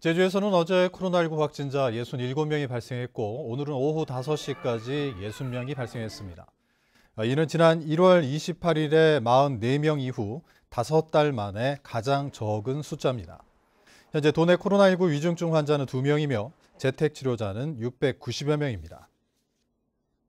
제주에서는 어제 코로나19 확진자 67명이 발생했고 오늘은 오후 5시까지 60명이 발생했습니다. 이는 지난 1월 28일에 44명 이후 5달 만에 가장 적은 숫자입니다. 현재 도내 코로나19 위중증 환자는 2명이며 재택 치료자는 690여 명입니다.